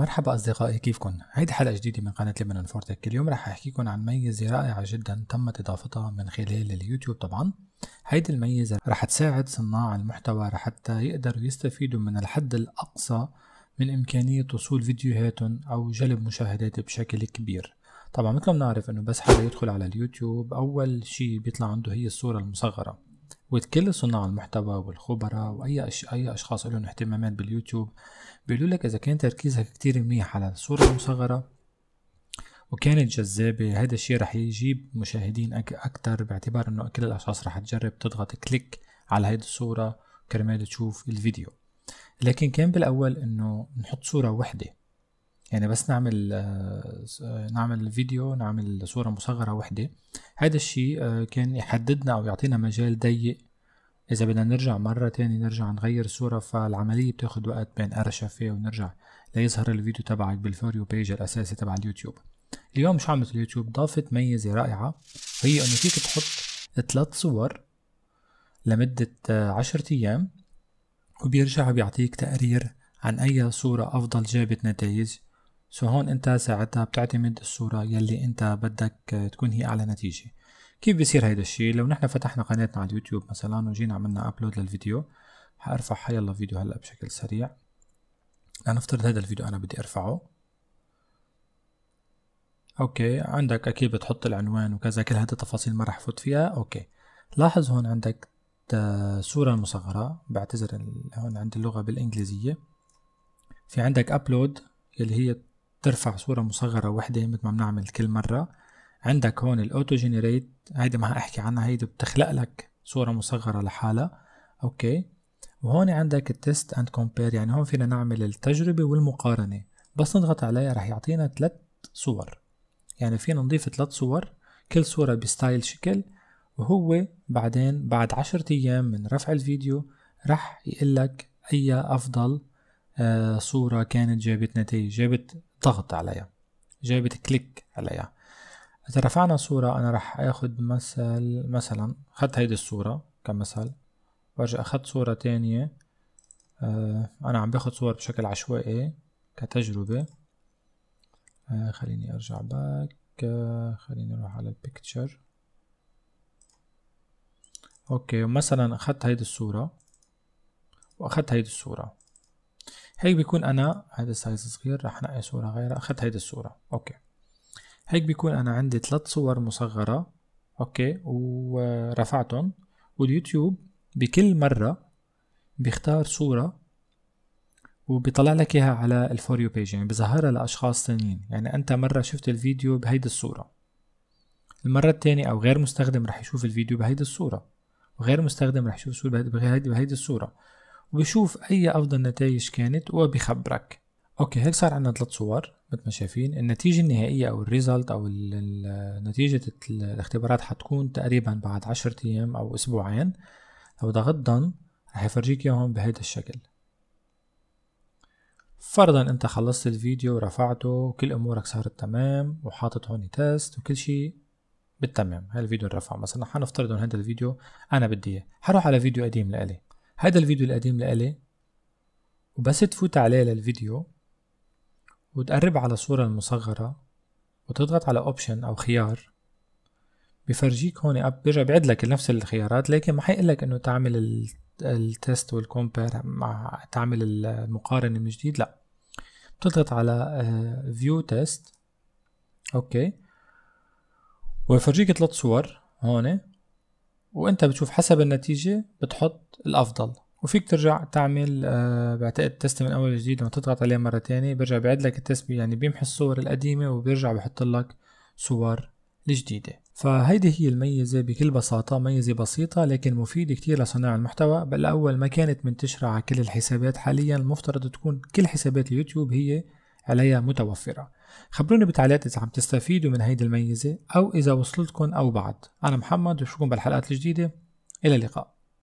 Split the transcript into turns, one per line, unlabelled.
مرحبا أصدقائي كيفكن؟ هيدي حلقة جديدة من قناة لبنان فورتك اليوم رح أحكيكن عن ميزة رائعة جدا تمت إضافتها من خلال اليوتيوب طبعا هيدي الميزة رح تساعد صناع المحتوى حتى يقدروا يستفيدوا من الحد الأقصى من إمكانية وصول فيديوهاتهم أو جلب مشاهدات بشكل كبير طبعا مثل ما بنعرف انه بس حدا يدخل على اليوتيوب اول شيء بيطلع عنده هي الصورة المصغرة وكل صناع المحتوى والخبراء واي أش... اي اشخاص لهم اهتمامات باليوتيوب بيقولوا لك اذا كان تركيزك كتير منيح على الصوره المصغره وكانت جذابة هذا الشيء رح يجيب مشاهدين أك أكتر باعتبار أنه كل الأشخاص رح تجرب تضغط كليك على هيدي الصورة كرمال تشوف الفيديو لكن كان بالأول أنه نحط صورة وحدة يعني بس نعمل نعمل فيديو نعمل صورة مصغرة وحدة هذا الشيء آه، كان يحددنا أو يعطينا مجال ضيق إذا بدنا نرجع مرة تاني نرجع نغير الصورة فالعملية بتاخد وقت بين أرشفة ونرجع ليظهر الفيديو تبعك بالفوريو بيج الأساسي تبع اليوتيوب اليوم شو عملت اليوتيوب ضافت ميزة رائعة وهي إنه فيك تحط ثلاث صور لمدة آه، عشرة أيام وبيرجع بيعطيك تقرير عن أي صورة أفضل جابت نتائج سو هون انت ساعتها بتعتمد الصورة يلي انت بدك تكون هي اعلى نتيجة كيف بيصير هيدا الشيء لو نحن فتحنا قناتنا على اليوتيوب مثلا وجينا عملنا ابلود للفيديو حارفع يلا فيديو هلا بشكل سريع لنفترض هذا الفيديو انا بدي ارفعه اوكي عندك اكيد بتحط العنوان وكذا كل هذه التفاصيل ما راح فوت فيها اوكي لاحظ هون عندك صورة مصغرة بعتذر هون عند اللغة بالانجليزية في عندك ابلود اللي هي ترفع صورة مصغرة وحدة مثل ما بنعمل كل مرة عندك هون الاوتو جنريت هيدي ما احكي عنها هيدي بتخلق لك صورة مصغرة لحالها اوكي وهون عندك التست اند كومبير يعني هون فينا نعمل التجربة والمقارنة بس نضغط عليها رح يعطينا ثلاث صور يعني فينا نضيف ثلاث صور كل صورة بستايل شكل وهو بعدين بعد عشرة أيام من رفع الفيديو رح يقلك أي أفضل آه، صورة كانت جابت نتيجة جابت ضغط عليها جابت كليك عليها إذا رفعنا صورة أنا راح آخد مثل مثلا أخدت هيدي الصورة كمثل وأرجع أخدت صورة تانية آه، أنا عم باخد صور بشكل عشوائي كتجربة آه، خليني أرجع باك خليني أروح على البيكتشر أوكي مثلا أخدت هيدي الصورة وأخدت هيدي الصورة هيك بيكون انا هذا سايز صغير رح نقي صورة غيرها اخذت هيدي الصورة اوكي هيك بيكون انا عندي ثلاث صور مصغرة اوكي ورفعتهم واليوتيوب بكل مرة بيختار صورة وبيطلع لك اياها على الفور يو بيج يعني بظهرها لاشخاص تانيين يعني انت مرة شفت الفيديو بهيدي الصورة المرة التانية او غير مستخدم رح يشوف الفيديو بهيدي الصورة وغير مستخدم رح يشوف الصورة بهيدي الصورة وبشوف أي أفضل نتائج كانت وبخبرك أوكي هيك صار عندنا ثلاث صور مثل ما شايفين النتيجة النهائية أو الريزلت أو نتيجة الاختبارات حتكون تقريبا بعد عشرة أيام أو أسبوعين لو ضغطت دن رح يفرجيك إياهم بهيدا الشكل فرضا انت خلصت الفيديو ورفعته وكل امورك صارت تمام وحاطط هون تيست وكل شيء بالتمام هالفيديو الفيديو انرفع مثلا حنفترض انه هذا الفيديو انا بدي اياه حروح على فيديو قديم لإلي هذا الفيديو القديم لإلي وبس تفوت عليه للفيديو وتقرب على الصورة المصغرة وتضغط على اوبشن أو خيار بفرجيك هون أب بيرجع بيعد لك نفس الخيارات لكن ما حيقلك إنه تعمل التست والكومبير مع تعمل المقارنة من جديد لأ بتضغط على فيو آه، تيست اوكي ويفرجيك ثلاث صور هون وانت بتشوف حسب النتيجة بتحط الافضل وفيك ترجع تعمل أه بعتقد تست من اول جديد لما تضغط عليه مرة تانية برجع بعد لك التست يعني بيمحي الصور القديمة وبيرجع بحط لك صور الجديدة فهيدي هي الميزة بكل بساطة ميزة بسيطة لكن مفيدة كتير لصناع المحتوى بل أول ما كانت منتشرة على كل الحسابات حاليا المفترض تكون كل حسابات اليوتيوب هي عليها متوفرة خبروني بالتعليقات إذا عم تستفيدوا من هيدي الميزة أو إذا وصلتكم أو بعد أنا محمد وشوفكم بالحلقات الجديدة إلى اللقاء